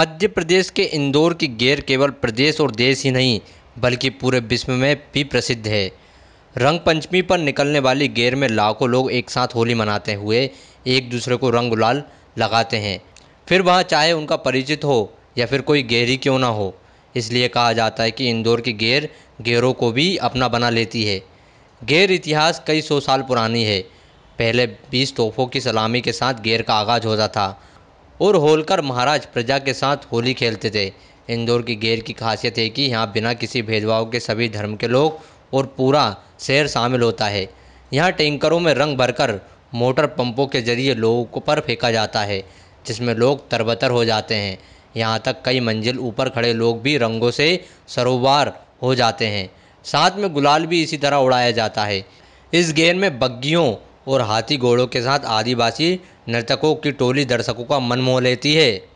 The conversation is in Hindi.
मध्य प्रदेश के इंदौर की गेर केवल प्रदेश और देश ही नहीं बल्कि पूरे विश्व में भी प्रसिद्ध है रंग पंचमी पर निकलने वाली गेर में लाखों लोग एक साथ होली मनाते हुए एक दूसरे को रंग गुलाल लगाते हैं फिर वहाँ चाहे उनका परिचित हो या फिर कोई गेरी क्यों ना हो इसलिए कहा जाता है कि इंदौर की गेर गेरों को भी अपना बना लेती है गेर इतिहास कई सौ साल पुरानी है पहले बीस तोहफों की सलामी के साथ गेर का आगाज़ होता था और होलकर महाराज प्रजा के साथ होली खेलते थे इंदौर की गेर की खासियत है कि यहाँ बिना किसी भेदभाव के सभी धर्म के लोग और पूरा शहर शामिल होता है यहाँ टैंकरों में रंग भरकर मोटर पंपों के जरिए लोगों को पर फेंका जाता है जिसमें लोग तरबतर हो जाते हैं यहाँ तक कई मंजिल ऊपर खड़े लोग भी रंगों से सरोवार हो जाते हैं साथ में गुलाल भी इसी तरह उड़ाया जाता है इस गेर में बग्गियों और हाथी घोड़ों के साथ आदिवासी नर्तकों की टोली दर्शकों का मन मोह लेती है